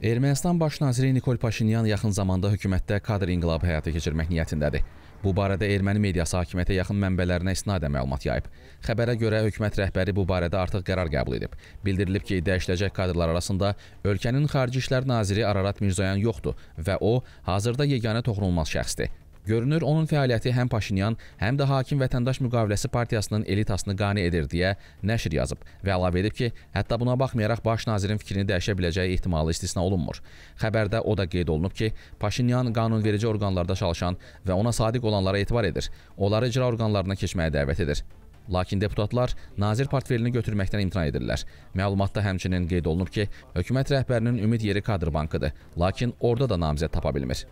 Ermənistan baş naziri Nikol Paşinyan yaxın zamanda hökumətdə kadr inqilabı həyata keçirmək niyyətindədir. Bu barədə erməni mediası hakimiyyətə yaxın mənbələrinə istinadən məlumat yayıb. Xəbərə görə hökumət rəhbəri bu barədə artıq qərar qəbul edib. Bildirilib ki, dəyişiləcək kadrlar arasında ölkənin Xarici İşlər naziri Ararat Mirzoyan yoxdur və o hazırda yeganə toxunulmaz şəxsdir. Görünür, onun fəaliyyəti həm Paşinyan, həm də hakim vətəndaş müqaviləsi partiyasının elitasını qane edir deyə nəşr yazıb və əlavə edib ki, hətta buna baxmayaraq baş nazirin fikrini dəyişə biləcəyi ehtimalı istisna olunmur. Xəbərdə o da qeyd olunub ki, Paşinyan qanunverici orqanlarda çalışan və ona sadiq olanlara etibar edir. Onları icra orqanlarına keçməyə dəvət edir. Lakin deputatlar nazir portfelini götürməkdən imtina edirlər. Məlumatda həmçinin qeyd olunub ki, hökumət rəhbərinin ümid yeri kadr bankıdır, lakin orada da namizəd tapa bilmir.